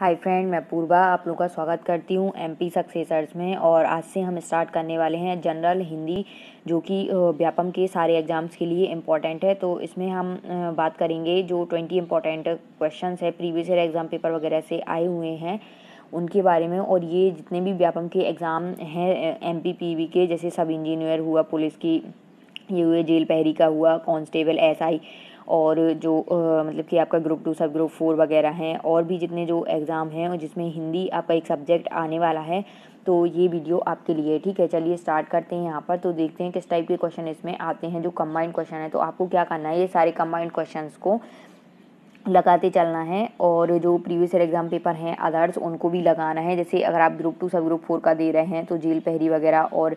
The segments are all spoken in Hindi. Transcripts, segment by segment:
हाय फ्रेंड मैं पूर्वा आप लोगों का स्वागत करती हूँ एम पी सक्सेसर्स में और आज से हम स्टार्ट करने वाले हैं जनरल हिंदी जो कि व्यापम के सारे एग्ज़ाम्स के लिए इम्पॉर्टेंट है तो इसमें हम बात करेंगे जो ट्वेंटी इम्पॉर्टेंट क्वेश्चन है प्रीवियस ईयर एग्ज़ाम पेपर वगैरह से आए हुए हैं उनके बारे में और ये जितने भी व्यापम के एग्ज़ाम हैं एम पी पी वी के जैसे सब इंजीनियर हुआ पुलिस की ये हुए जेल पहरी का हुआ कांस्टेबल एसआई SI, और जो मतलब कि आपका group two sub group four वगैरह हैं और भी जितने जो एग्ज़ाम हैं और जिसमें हिंदी आपका एक सब्जेक्ट आने वाला है तो ये वीडियो आपके लिए ठीक है चलिए स्टार्ट करते हैं यहाँ पर तो देखते हैं किस टाइप के क्वेश्चन इसमें आते हैं जो कम्बाइंड क्वेश्चन है तो आपको क्या करना है ये सारे कम्बाइंड क्वेश्चन को लगाते चलना है और जो प्रीवियस ईयर एग्ज़ाम पेपर हैं अदर्स उनको भी लगाना है जैसे अगर आप group two sub group four का दे रहे हैं तो जेल पहरी वगैरह और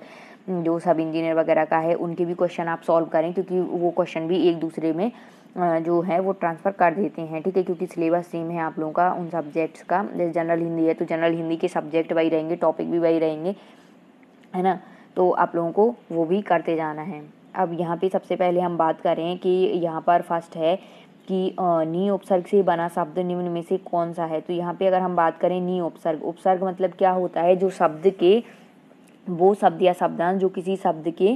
जो सब इंजीनियर वगैरह का है उनके भी क्वेश्चन आप सॉल्व करें क्योंकि वो क्वेश्चन भी एक दूसरे में जो है वो ट्रांसफ़र कर देते हैं ठीक है क्योंकि सिलेबस सेम है आप लोगों का उन सब्जेक्ट्स का जैसे जनरल हिंदी है तो जनरल हिंदी के सब्जेक्ट वही रहेंगे टॉपिक भी वही रहेंगे है ना तो आप लोगों को वो भी करते जाना है अब यहाँ पे सबसे पहले हम बात करें कि यहाँ पर फर्स्ट है कि नी उपसर्ग से बना शब्द निम्न में से कौन सा है तो यहाँ पे अगर हम बात करें नी उपसर्ग उपसर्ग मतलब क्या होता है जो शब्द के वो शब्द या शब्दांश जो किसी शब्द के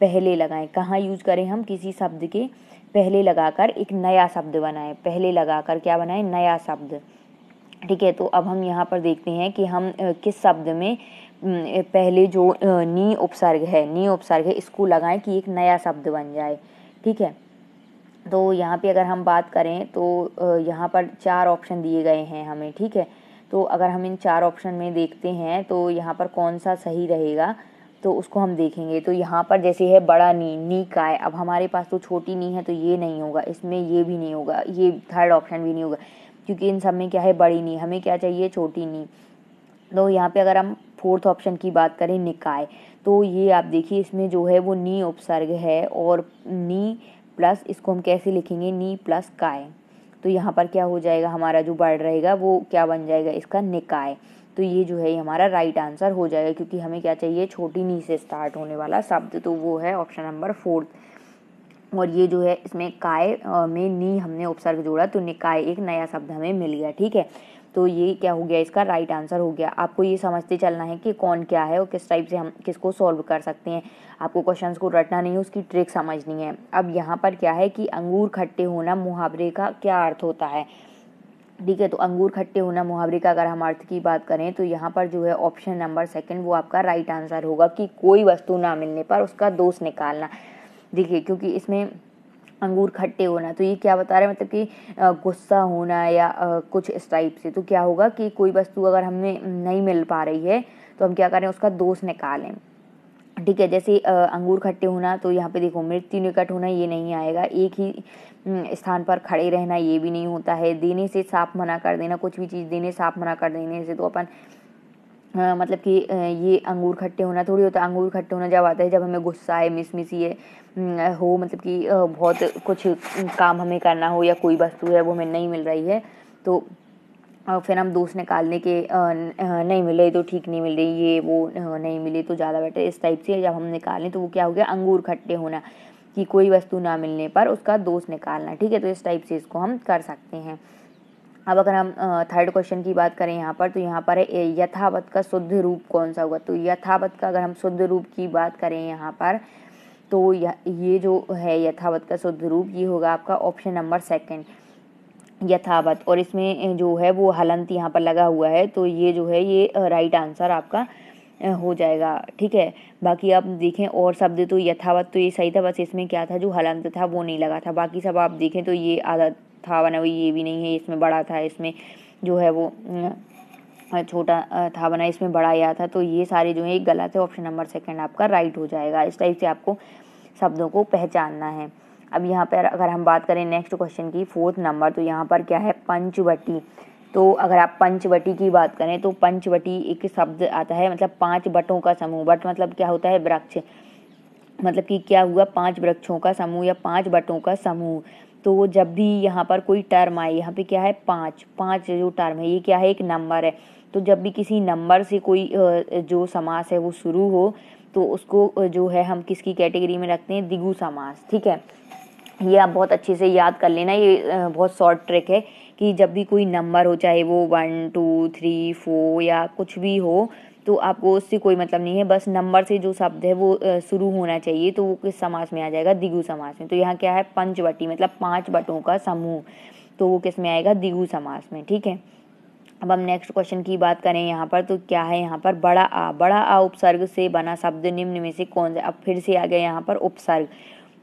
पहले लगाएं कहाँ यूज करें हम किसी शब्द के पहले लगाकर एक नया शब्द बनाए पहले लगाकर क्या बनाए नया शब्द ठीक है तो अब हम यहाँ पर देखते हैं कि हम किस शब्द में पहले जो नी उपसर्ग है नी उपसर्ग है इसको लगाएं कि एक नया शब्द बन जाए ठीक है तो यहाँ पे अगर हम बात करें तो यहाँ पर चार ऑप्शन दिए गए हैं हमें ठीक है तो अगर हम इन चार ऑप्शन में देखते हैं तो यहाँ पर कौन सा सही रहेगा तो उसको हम देखेंगे तो यहाँ पर जैसे है बड़ा नी नी का है अब हमारे पास तो छोटी नी है तो ये नहीं होगा इसमें ये भी नहीं होगा ये थर्ड ऑप्शन भी नहीं होगा क्योंकि इन सब में क्या है बड़ी नी हमें क्या चाहिए छोटी नी तो यहाँ पे अगर हम फोर्थ ऑप्शन की बात करें निकाय तो ये आप देखिए इसमें जो है वो नी उपसर्ग है और नी प्लस इसको हम कैसे लिखेंगे नी प्लस काय तो यहाँ पर क्या हो जाएगा हमारा जो बर्ड रहेगा वो क्या बन जाएगा इसका निकाय तो ये जो है ये हमारा राइट आंसर हो जाएगा क्योंकि हमें क्या चाहिए छोटी नी से स्टार्ट होने वाला शब्द तो वो है ऑप्शन नंबर फोर्थ और ये जो है इसमें काय में नी हमने उपसर्ग जोड़ा तो निकाय एक नया शब्द हमें मिल गया ठीक है तो ये क्या हो गया इसका राइट आंसर हो गया आपको ये समझते चलना है कि कौन क्या है और किस टाइप से हम किसको सॉल्व कर सकते हैं आपको क्वेश्चन को रटना नहीं है उसकी ट्रिक समझनी है अब यहाँ पर क्या है कि अंगूर खट्टे होना मुहावरे का क्या अर्थ होता है ठीक है तो अंगूर खट्टे होना मुहावरे का अगर हम अर्थ की बात करें तो यहाँ पर जो है ऑप्शन नंबर सेकंड वो आपका राइट आंसर होगा कि कोई वस्तु ना मिलने पर उसका दोष निकालना देखिए क्योंकि इसमें अंगूर खट्टे होना तो ये क्या बता रहे हैं मतलब कि गुस्सा होना या कुछ इस टाइप से तो क्या होगा कि कोई वस्तु अगर हमें नहीं मिल पा रही है तो हम क्या करें उसका दोष निकालें ठीक है जैसे अंगूर खट्टे होना तो यहाँ पे देखो मृत तीन निकट होना ये नहीं आएगा एक ही स्थान पर खड़े रहना ये भी नहीं होता है देने से साफ मना कर देना कुछ भी चीज़ देने साफ मना कर देने से तो अपन मतलब कि ये अंगूर खट्टे होना थोड़ी होता है अंगूर खट्टे होना जब आता है जब हमें गुस्सा है मिसमिसी है हो मतलब कि बहुत कुछ काम हमें करना हो या कोई वस्तु है वो हमें नहीं मिल रही है तो और फिर हम दोस्त निकालने के नहीं मिले तो ठीक नहीं मिल रही ये वो नहीं मिले तो ज़्यादा बेटर इस टाइप से जब हम निकालें तो वो क्या हो गया अंगूर खट्टे होना कि कोई वस्तु ना मिलने पर उसका दोष निकालना ठीक है तो इस टाइप से इसको हम कर सकते हैं अब अगर हम थर्ड क्वेश्चन की बात करें यहाँ पर तो यहाँ पर है यथावत का शुद्ध रूप कौन सा होगा तो यथावत का अगर हम शुद्ध रूप की बात करें यहाँ पर तो ये जो है यथावत का शुद्ध रूप ये होगा आपका ऑप्शन नंबर सेकेंड यथावत और इसमें जो है वो हलंत यहाँ पर लगा हुआ है तो ये जो है ये राइट आंसर आपका हो जाएगा ठीक है बाकी आप देखें और शब्द तो यथावत तो ये सही था बस इसमें क्या था जो हलंत था वो नहीं लगा था बाकी सब आप देखें तो ये आधा था बना हुआ ये भी नहीं है इसमें बड़ा था इसमें जो है वो छोटा था बना इसमें बड़ा या था तो ये सारे जो है गलत है ऑप्शन नंबर सेकेंड आपका राइट हो जाएगा इस टाइप से आपको शब्दों को पहचानना है अब यहाँ पर अगर हम बात करें नेक्स्ट क्वेश्चन की फोर्थ नंबर तो यहाँ पर क्या है पंचवटी तो अगर आप पंचवटी की बात करें तो पंचवटी एक शब्द आता है मतलब पांच बटों का समूह बट मतलब क्या होता है वृक्ष मतलब कि क्या हुआ पांच वृक्षों का समूह या पांच बटों का समूह तो जब भी यहाँ पर कोई टर्म आए यहाँ पे क्या है पाँच पाँच जो टर्म है ये क्या है एक नंबर है तो जब भी किसी नंबर से कोई जो समास है वो शुरू हो तो उसको जो है हम किसकी कैटेगरी में रखते हैं दिगु समास ठीक है ये आप बहुत अच्छे से याद कर लेना ये बहुत शॉर्ट ट्रिक है कि जब भी कोई नंबर हो चाहे वो वन टू थ्री फोर या कुछ भी हो तो आपको उससे कोई मतलब नहीं है बस नंबर से जो शब्द है वो शुरू होना चाहिए तो वो किस समाज में आ जाएगा दिगु समाज में तो यहाँ क्या है पंचवटी मतलब पांच बटों का समूह तो वो किस में आएगा दिगु समाज में ठीक है अब हम नेक्स्ट क्वेश्चन की बात करें यहाँ पर तो क्या है यहाँ पर बड़ा आ बड़ा आ उपसर्ग से बना शब्द निम्न में से कौन सा अब फिर से आ गया यहाँ पर उपसर्ग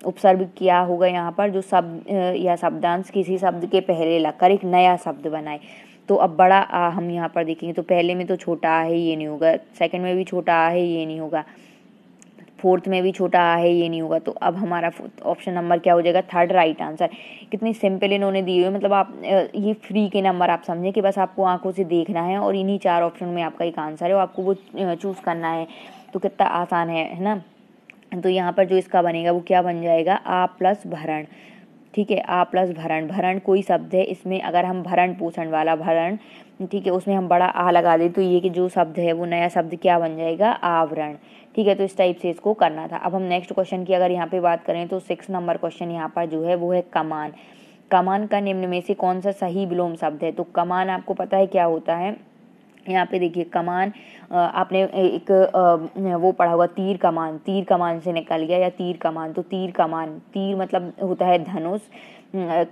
उपसर्ग किया होगा यहाँ पर जो शब्द या शब्दांश किसी शब्द के पहले लगकर एक नया शब्द बनाए तो अब बड़ा आ हम यहाँ पर देखेंगे तो पहले में तो छोटा आ है ये नहीं होगा सेकंड में भी छोटा आ है ये नहीं होगा फोर्थ में भी छोटा आ है ये नहीं होगा तो अब हमारा ऑप्शन नंबर क्या हो जाएगा थर्ड राइट आंसर कितनी सिंपल इन्होंने दिए हुए मतलब आप ये फ्री के नंबर आप समझें कि बस आपको आंखों से देखना है और इन्हीं चार ऑप्शन में आपका एक आंसर है और आपको वो चूज़ करना है तो कितना आसान है है ना तो यहाँ पर जो इसका बनेगा वो क्या बन जाएगा आ प्लस भरण ठीक है आ प्लस भरण भरण कोई शब्द है इसमें अगर हम भरण पोषण वाला भरण ठीक है उसमें हम बड़ा आ लगा दें तो ये कि जो शब्द है वो नया शब्द क्या बन जाएगा आवरण ठीक है तो इस टाइप से इसको करना था अब हम नेक्स्ट क्वेश्चन की अगर यहाँ पे बात करें तो सिक्स नंबर क्वेश्चन यहाँ पर जो है वो है कमान कमान का निम्न में से कौन सा सही विलोम शब्द है तो कमान आपको पता है क्या होता है यहाँ पे देखिए कमान आपने एक वो पढ़ा हुआ तीर कमान तीर कमान से निकाल गया या तीर कमान तो तीर कमान तीर मतलब होता है धनुष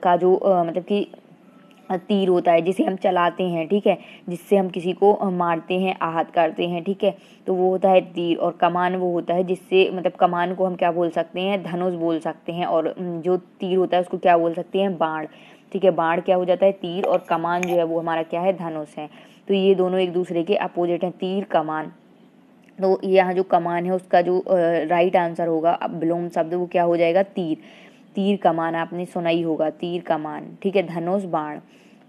का जो मतलब कि तीर होता है जिसे हम चलाते हैं ठीक है जिससे हम किसी को मारते हैं आहत करते हैं ठीक है तो वो होता है तीर और कमान वो होता है जिससे मतलब कमान को हम क्या बोल सकते हैं धनुष बोल सकते हैं और जो तीर होता है उसको क्या बोल सकते हैं बाण ठीक है बाण क्या हो जाता है तीर और कमान जो है वो हमारा क्या है धनुष है तो ये दोनों एक दूसरे के अपोजिट हैं तीर कमान तो यहाँ जो कमान है उसका जो राइट आंसर होगा अब विलोम शब्द वो क्या हो जाएगा तीर तीर कमान आपने सुना ही होगा तीर कमान ठीक है धनुष बाण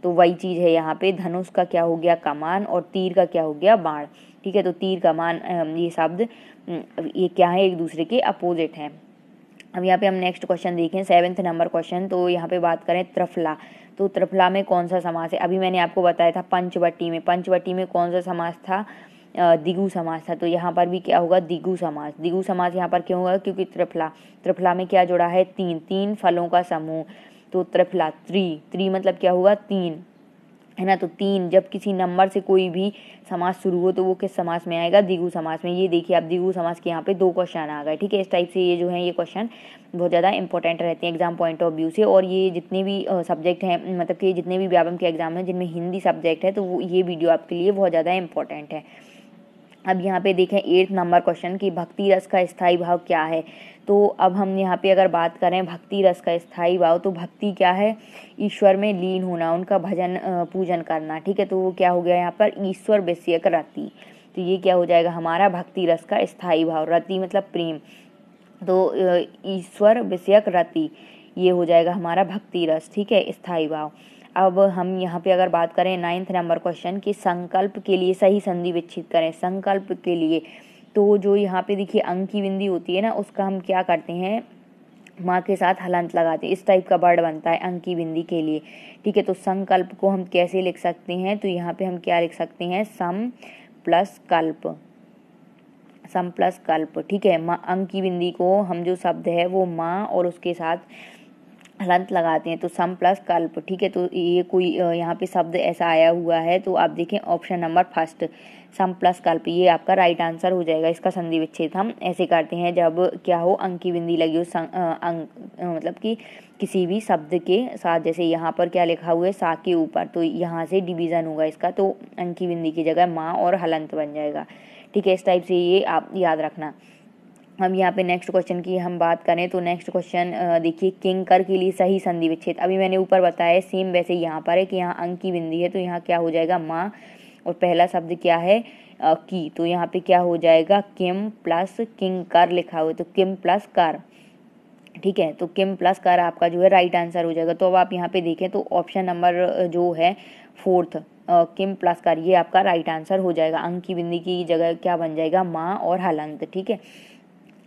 तो वही चीज़ है यहाँ पे धनुष का क्या हो गया कमान और तीर का क्या हो गया बाण ठीक है तो तीर कमान ये शब्द ये क्या है एक दूसरे के अपोजिट है अब यहाँ पे हम नेक्स्ट क्वेश्चन देखें सेवेंथ नंबर क्वेश्चन तो यहाँ पे बात करें त्रफला तो त्रफला में कौन सा समास है अभी मैंने आपको बताया था पंचवटी में पंचवटी में कौन सा समास था दिगु समास था तो यहाँ पर भी क्या होगा दिगु समास दिगु समास यहाँ पर क्यों होगा क्योंकि त्रिफला त्रिफला में क्या जुड़ा है तीन तीन फलों का समूह तो त्रिफला त्रि त्रि मतलब क्या होगा तीन है ना तो तीन जब किसी नंबर से कोई भी समाज शुरू हो तो वो किस समाज में आएगा दिगु समाज में ये देखिए आप दिगु समाज के यहाँ पे दो क्वेश्चन आ गए ठीक है इस टाइप से ये जो है ये क्वेश्चन बहुत ज़्यादा इंपॉर्टेंट रहते हैं एग्जाम पॉइंट ऑफ व्यू से और ये जितने भी सब्जेक्ट हैं मतलब कि जितने भी व्यापम के एग्जाम हैं जिनमें हिंदी सब्जेक्ट है तो ये वीडियो आपके लिए बहुत ज़्यादा इंपॉर्टेंट है अब यहाँ पे देखें एट्थ नंबर क्वेश्चन कि भक्ति रस का स्थाई भाव क्या है तो अब हम यहाँ पे अगर बात करें भक्ति रस का स्थाई भाव तो भक्ति क्या है ईश्वर में लीन होना उनका भजन पूजन करना ठीक है तो वो क्या हो गया यहाँ पर ईश्वर विषयक रति तो ये क्या हो जाएगा हमारा भक्ति रस का स्थाई भाव रति मतलब प्रेम तो ईश्वर विषयक रति ये हो जाएगा हमारा भक्ति रस ठीक है स्थाई भाव अब हम यहाँ पे अगर बात करें नाइन्थ नंबर क्वेश्चन कि संकल्प के लिए सही संधि विच्छेद करें संकल्प के लिए तो जो यहाँ पे देखिए अंक की बिंदी होती है ना उसका हम क्या करते हैं माँ के साथ हलंत लगाते हैं इस टाइप का वर्ड बनता है अंक की बिंदी के लिए ठीक है तो संकल्प को हम कैसे लिख सकते हैं तो यहाँ पे हम क्या लिख सकते हैं सम प्लस कल्प सम प्लस कल्प ठीक है माँ अंक की बिंदी को हम जो शब्द है वो माँ और उसके साथ हलंत लगाते हैं तो सम प्लस कल्प ठीक है तो ये कोई यहाँ पे शब्द ऐसा आया हुआ है तो आप देखें ऑप्शन नंबर फर्स्ट सम प्लस कल्प ये आपका राइट आंसर हो जाएगा इसका संधि विच्छेद हम ऐसे करते हैं जब क्या हो अंक की बिंदी लगी हो अंक मतलब कि किसी भी शब्द के साथ जैसे यहाँ पर क्या लिखा हुआ है सा के ऊपर तो यहाँ से डिवीज़न होगा इसका तो अंक की बिंदी की जगह माँ और हलंत बन जाएगा ठीक है इस टाइप से ये आप याद रखना हम यहाँ पे नेक्स्ट क्वेश्चन की हम बात करें तो नेक्स्ट क्वेश्चन देखिए किंग कर के लिए सही संधि विच्छेद अभी मैंने ऊपर बताया सेम वैसे यहाँ पर है कि यहाँ अंक की बिंदी है तो यहाँ क्या हो जाएगा माँ और पहला शब्द क्या है आ, की तो यहाँ पे क्या हो जाएगा किम प्लस किंग कर लिखा हुआ तो किम प्लस कर ठीक है तो किम प्लस कर आपका जो है राइट आंसर हो जाएगा तो अब आप यहाँ पे देखें तो ऑप्शन नंबर जो है फोर्थ किम प्लस कर ये आपका राइट आंसर हो जाएगा अंक की बिंदी की जगह क्या बन जाएगा माँ और हलंत ठीक है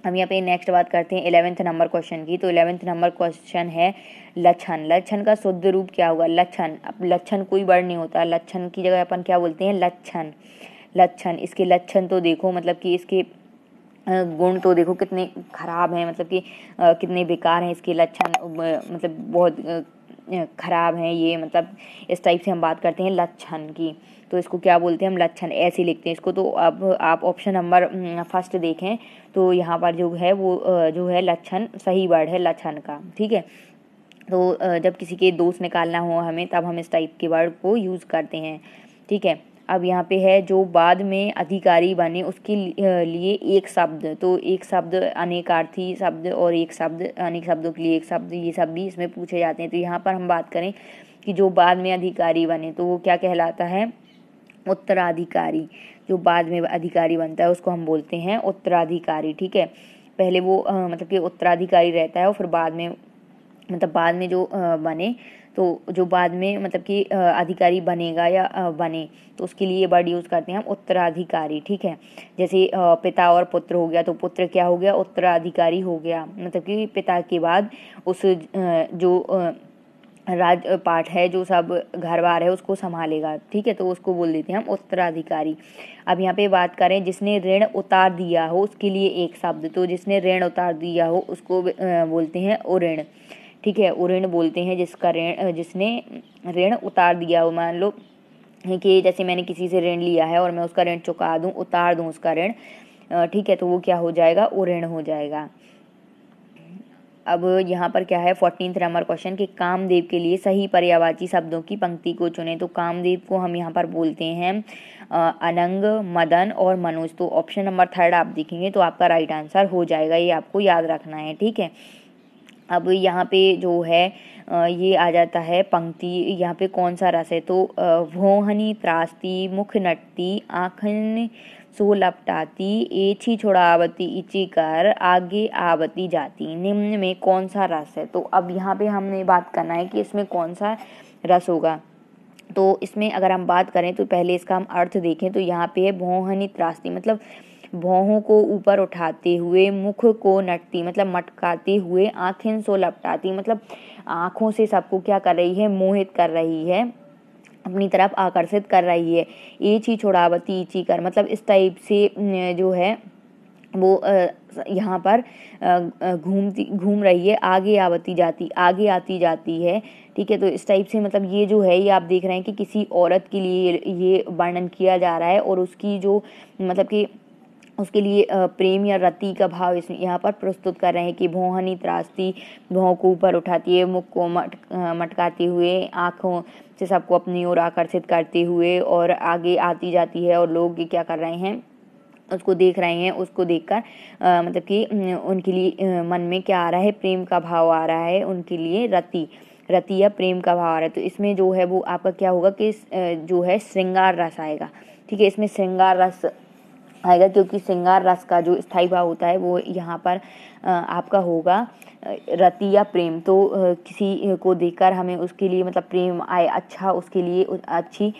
हम यहाँ पे नेक्स्ट बात करते हैं इलेवेंथ नंबर क्वेश्चन की तो इलेवेंथ नंबर क्वेश्चन है लक्षण लक्षण का शुद्ध रूप क्या होगा लक्षण अब लक्षण कोई वर्ड नहीं होता लक्षण की जगह अपन क्या बोलते हैं लक्षण लक्षण इसके लक्षण तो देखो मतलब कि इसके गुण तो देखो कितने खराब हैं मतलब कि कितने बेकार हैं इसके लक्षण मतलब बहुत खराब हैं ये मतलब इस टाइप से हम बात करते हैं लक्षण की तो इसको क्या बोलते हैं हम लक्षण ऐसे लिखते हैं इसको तो अब आप ऑप्शन नंबर फर्स्ट देखें तो यहाँ पर जो है वो जो है लक्षण सही वर्ड है लक्षण का ठीक है तो जब किसी के दोस्त निकालना हो हमें तब हम इस टाइप के वर्ड को यूज़ करते हैं ठीक है अब यहाँ पे है जो बाद में अधिकारी बने उसके लिए एक शब्द तो एक शब्द अनेकार्थी शब्द और एक शब्द अनेक शब्दों के लिए एक शब्द ये सब भी इसमें पूछे जाते हैं तो यहाँ पर हम बात करें कि जो बाद में अधिकारी बने तो वो क्या कहलाता है उत्तराधिकारी जो बाद में अधिकारी बनता है उसको हम बोलते हैं उत्तराधिकारी ठीक है पहले वो आ, मतलब कि उत्तराधिकारी रहता है और फिर बाद में मतलब बाद में जो आ, बने तो जो बाद में मतलब कि अधिकारी बनेगा या बने तो उसके लिए ये वर्ड यूज़ करते हैं हम उत्तराधिकारी ठीक है जैसे पिता और पुत्र हो गया तो पुत्र क्या हो गया उत्तराधिकारी हो गया मतलब कि पिता के बाद उस जो राज पाठ है जो सब घर बार है उसको संभालेगा ठीक है तो उसको बोल देते हैं हम उत्तराधिकारी अब यहाँ पे बात करें जिसने ऋण उतार दिया हो उसके लिए एक शब्द तो जिसने ऋण उतार दिया हो उसको बोलते हैं ऋण ठीक है उऋण बोलते हैं जिसका ऋण जिसने ऋण उतार दिया हो मान लो कि जैसे मैंने किसी से ऋण लिया है और मैं उसका ऋण चुका दूँ उतार दूँ उसका ऋण ठीक है तो वो क्या हो जाएगा उऋण हो जाएगा अब यहाँ पर क्या है फोर्टीन नंबर क्वेश्चन कि कामदेव के लिए सही पर्यावाची शब्दों की पंक्ति को चुने तो कामदेव को हम यहाँ पर बोलते हैं अनंग मदन और मनोज तो ऑप्शन नंबर थर्ड आप देखेंगे तो आपका राइट आंसर हो जाएगा ये आपको याद रखना है ठीक है अब यहाँ पे जो है ये आ जाता है पंक्ति यहाँ पे कौन सा रस है तो वोहनी त्रास्ती मुख नट्टी आखन सो लपटाती एची छुड़ावती इची कर आगे आवती जाती निम्न में कौन सा रस है तो अब यहाँ पे हमने बात करना है कि इसमें कौन सा रस होगा तो इसमें अगर हम बात करें तो पहले इसका हम अर्थ देखें तो यहाँ पे है भौहनी त्रास्ती मतलब भौहों को ऊपर उठाते हुए मुख को नटती मतलब मटकाते हुए आँखें सो लपटाती मतलब आँखों से सबको क्या कर रही है मोहित कर रही है अपनी तरफ आकर्षित कर रही है ये चीज छोड़ावती ची कर मतलब इस टाइप से जो है वो यहाँ पर घूमती घूम रही है आगे आवती जाती आगे आती जाती है ठीक है तो इस टाइप से मतलब ये जो है ये आप देख रहे हैं कि किसी औरत के लिए ये वर्णन किया जा रहा है और उसकी जो मतलब कि उसके लिए प्रेम या रति का भाव इसमें यहाँ पर प्रस्तुत कर रहे हैं कि भोहनी त्रासती भों को ऊपर उठाती है मुख को मट मटकाते हुए आँखों से सबको अपनी ओर आकर्षित करते हुए और आगे आती जाती है और लोग क्या कर रहे हैं उसको देख रहे हैं उसको देखकर मतलब कि उनके लिए मन में क्या आ रहा है प्रेम का भाव आ रहा है उनके लिए रति रति या प्रेम का भाव आ रहा है तो इसमें जो है वो आपका क्या होगा कि जो है श्रृंगार रस आएगा ठीक है इसमें श्रृंगार रस आएगा क्योंकि श्रृंगार रस का जो स्थाई भाव होता है वो यहाँ पर आपका होगा रति या प्रेम तो किसी को देखकर हमें उसके लिए मतलब प्रेम आए अच्छा उसके लिए अच्छी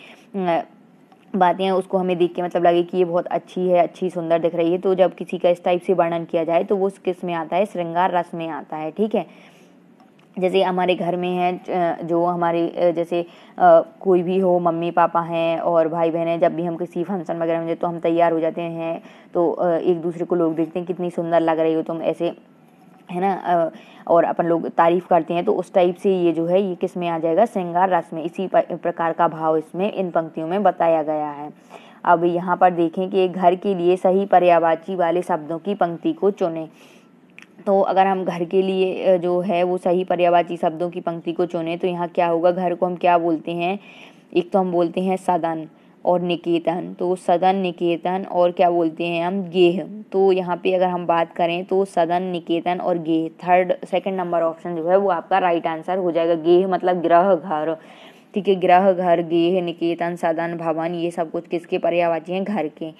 बातें उसको हमें देख के मतलब लगे कि ये बहुत अच्छी है अच्छी सुंदर दिख रही है तो जब किसी का इस टाइप से वर्णन किया जाए तो वो किस में आता है श्रृंगार रस में आता है ठीक है जैसे हमारे घर में है जो हमारे जैसे कोई भी हो मम्मी पापा हैं और भाई बहन हैं जब भी हम किसी फंक्शन वगैरह में जाए तो हम तैयार हो जाते हैं तो एक दूसरे को लोग देखते हैं कितनी सुंदर लग रही हो तुम ऐसे है ना और अपन लोग तारीफ़ करते हैं तो उस टाइप से ये जो है ये किस में आ जाएगा श्रृंगार रस में इसी प्रकार का भाव इसमें इन पंक्तियों में बताया गया है अब यहाँ पर देखें कि घर के लिए सही पर्यावाची वाले शब्दों की पंक्ति को चुनें तो अगर हम घर के लिए जो है वो सही पर्यायवाची शब्दों की पंक्ति को चुने तो यहाँ क्या होगा घर को हम क्या बोलते हैं एक तो हम बोलते हैं सदन और निकेतन तो सदन निकेतन और क्या बोलते हैं हम गेह तो यहाँ पे अगर हम बात करें तो सदन निकेतन और गेह थर्ड सेकंड नंबर ऑप्शन जो है वो आपका राइट आंसर हो जाएगा गेह मतलब ग्रह घर ठीक है ग्रह घर गेह निकेतन सदन भवन ये सब कुछ किसके पर्यायवाची हैं घर के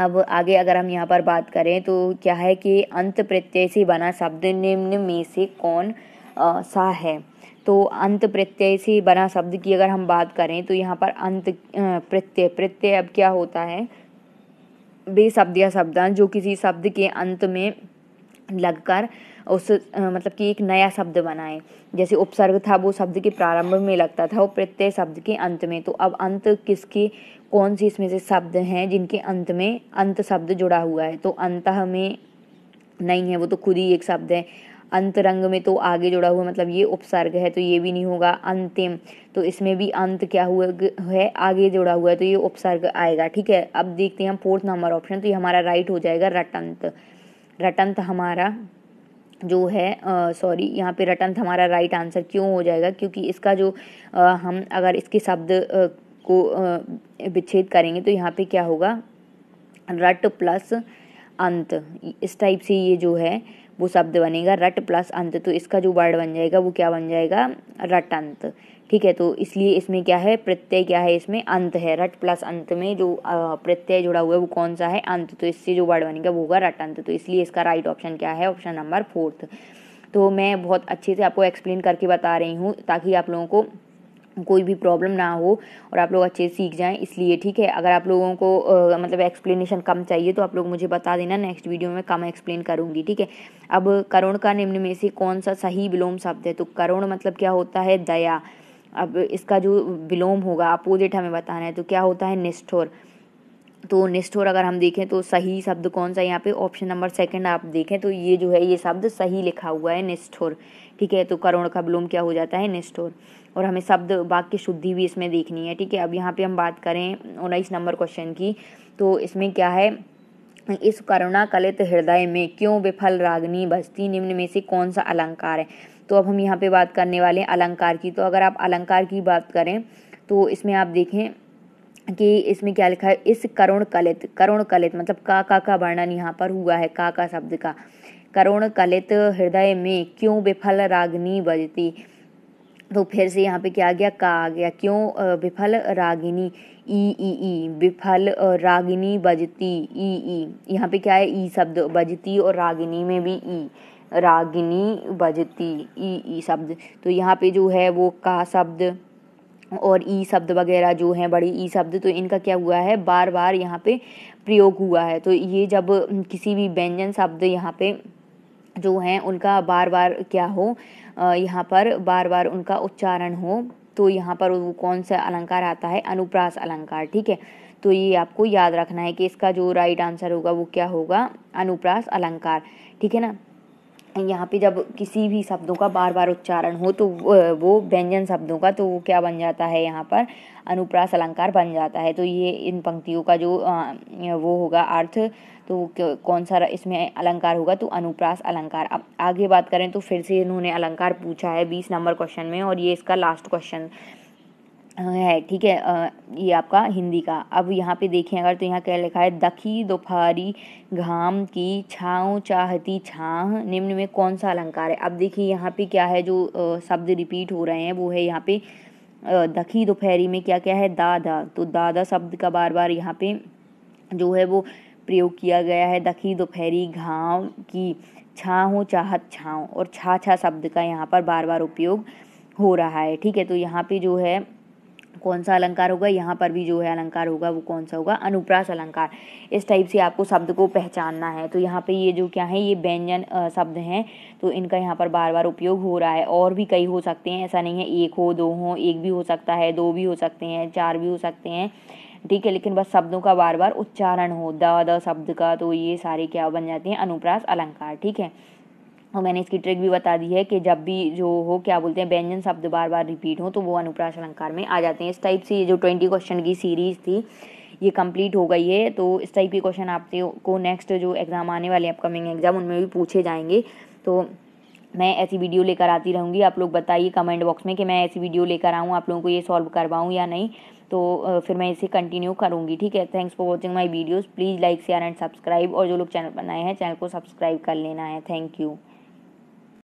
अब आगे अगर हम यहाँ पर बात करें तो क्या है कि अंत प्रत्यय से बना शब्द निम्न में से कौन आ, सा है तो अंत प्रत्यय से बना शब्द की अगर हम बात करें तो यहाँ पर अंत प्रत्यय प्रत्यय अब क्या होता है वे शब्द या शब्द जो किसी शब्द के अंत में लगकर उस मतलब कि एक नया शब्द बनाए जैसे उपसर्ग था वो शब्द के प्रारंभ में लगता था वो प्रत्यय शब्द के अंत में तो अब अंत किसके कौन से इसमें से शब्द हैं जिनके अंत में अंत शब्द जुड़ा हुआ है तो अंत में नहीं है वो तो खुद ही एक शब्द है अंतरंग में तो आगे जुड़ा हुआ मतलब ये उपसर्ग है तो ये भी नहीं होगा अंतिम तो इसमें भी अंत क्या हुआ है आगे जुड़ा हुआ है तो ये उपसर्ग आएगा ठीक है अब देखते हैं हम फोर्थ नंबर ऑप्शन तो ये हमारा राइट हो जाएगा रटंत रटंत हमारा जो है सॉरी यहाँ पे रटंत हमारा राइट आंसर क्यों हो जाएगा क्योंकि इसका जो आ, हम अगर इसके शब्द को विच्छेद करेंगे तो यहाँ पे क्या होगा रट प्लस अंत इस टाइप से ये जो है वो शब्द बनेगा रट प्लस अंत तो इसका जो वर्ड बन जाएगा वो क्या बन जाएगा रट अंत ठीक है तो इसलिए इसमें क्या है प्रत्यय क्या है इसमें अंत है रट प्लस अंत में जो प्रत्यय जुड़ा हुआ है वो कौन सा है अंत तो इससे जो वर्ड बनेगा वो होगा रट अंत तो इसलिए इसका राइट ऑप्शन क्या है ऑप्शन नंबर फोर्थ तो मैं बहुत अच्छे से आपको एक्सप्लेन करके बता रही हूँ ताकि आप लोगों को कोई भी प्रॉब्लम ना हो और आप लोग अच्छे से सीख जाएं इसलिए ठीक है अगर आप लोगों को आ, मतलब एक्सप्लेनेशन कम चाहिए तो आप लोग मुझे बता देना नेक्स्ट वीडियो में कम एक्सप्लेन करूँगी ठीक है अब करुण का निम्न में से कौन सा सही विलोम शब्द है तो करुण मतलब क्या होता है दया अब इसका जो विलोम होगा अपोजिट हमें बताना है तो क्या होता है निष्ठुर तो निष्ठुर अगर हम देखें तो सही शब्द कौन सा यहाँ पे ऑप्शन नंबर सेकंड आप देखें तो ये जो है ये शब्द सही लिखा हुआ है निष्ठुर ठीक है तो करुण का विलोम क्या हो जाता है निष्ठुर और हमें शब्द वाक्य शुद्धि भी इसमें देखनी है ठीक है अब यहाँ पे हम बात करें उन्नीस नंबर क्वेश्चन की तो इसमें क्या है इस करुणा कलित हृदय में क्यों विफल रागनी बस्ती निम्न में से कौन सा अलंकार है तो अब हम यहाँ पे बात करने वाले हैं अलंकार की तो अगर आप अलंकार की बात करें तो इसमें आप देखें कि इसमें क्या लिखा है इस करुण कलित करुण कलित मतलब का का का वर्णन यहाँ पर हुआ है का का शब्द का करुण कलित हृदय में क्यों विफल रागिनी बजती तो फिर से यहाँ पे क्या आ गया का आ गया क्यों विफल रागिनी ई ई ई विफल रागिनी बजती ई ई यहाँ पे क्या है ई शब्द बजती और रागिनी में भी ई रागिनी बजती ई ई शब्द तो यहाँ पे जो है वो का शब्द और ई शब्द वगैरह जो हैं बड़े ई शब्द तो इनका क्या हुआ है बार बार यहाँ पे प्रयोग हुआ है तो ये जब किसी भी व्यंजन शब्द यहाँ पे जो हैं उनका बार बार क्या हो यहाँ पर बार बार उनका उच्चारण हो तो यहाँ पर वो कौन सा अलंकार आता है अनुप्रास अलंकार ठीक है तो ये आपको याद रखना है कि इसका जो राइट आंसर होगा वो क्या होगा अनुप्रास अलंकार ठीक है ना यहाँ पे जब किसी भी शब्दों का बार बार उच्चारण हो तो वो व्यंजन शब्दों का तो वो क्या बन जाता है यहाँ पर अनुप्रास अलंकार बन जाता है तो ये इन पंक्तियों का जो वो होगा अर्थ तो कौन सा इसमें अलंकार होगा तो अनुप्रास अलंकार अब आगे बात करें तो फिर से इन्होंने अलंकार पूछा है बीस नंबर क्वेश्चन में और ये इसका लास्ट क्वेश्चन है ठीक है ये आपका हिंदी का अब यहाँ पे देखें अगर तो यहाँ क्या लिखा है दखी दोपहरी घाम की छाँव चाहती छाँह निम्न में कौन सा अलंकार है अब देखिए यहाँ पे क्या है जो शब्द रिपीट हो रहे हैं वो है यहाँ पे दखी दोपहरी में क्या क्या है दादा तो दादा शब्द का बार बार यहाँ पे जो है वो प्रयोग किया गया है दखी दोपहरी घाव की छाँव चाहत छाँव और छा छा शब्द का यहाँ पर बार बार उपयोग हो रहा है ठीक है तो यहाँ पे जो है कौन सा अलंकार होगा यहाँ पर भी जो है अलंकार होगा वो कौन सा होगा अनुप्रास अलंकार इस टाइप से आपको शब्द को पहचानना है तो यहाँ पे ये जो क्या है ये व्यंजन शब्द हैं तो इनका यहाँ पर बार बार उपयोग हो रहा है और भी कई हो सकते हैं ऐसा नहीं है एक हो दो हो एक भी हो सकता है दो भी हो सकते हैं चार भी हो सकते हैं ठीक है लेकिन बस शब्दों का बार बार उच्चारण हो द द शब्द का तो ये सारे क्या बन जाते हैं अनुप्रास अलंकार ठीक है और मैंने इसकी ट्रिक भी बता दी है कि जब भी जो हो क्या बोलते हैं व्यंजन शब्द बार बार रिपीट हो तो वो अनुप्रास अलंकार में आ जाते हैं इस टाइप से ये जो ट्वेंटी क्वेश्चन की सीरीज़ थी ये कंप्लीट हो गई है तो इस टाइप के क्वेश्चन आपसे को नेक्स्ट जो एग्ज़ाम आने वाले अपकमिंग एग्ज़ाम उनमें भी पूछे जाएंगे तो मैं ऐसी वीडियो लेकर आती रहूँगी आप लोग बताइए कमेंट बॉक्स में कि मैं ऐसी वीडियो लेकर आऊँ आप लोगों को ये सॉल्व करवाऊँ या नहीं तो फिर मैं इसे कंटिन्यू करूँगी ठीक है thanks for watching my videos please like share and subscribe और जो लोग चैनल बनाए हैं चैनल को सब्सक्राइब कर लेना है थैंक यू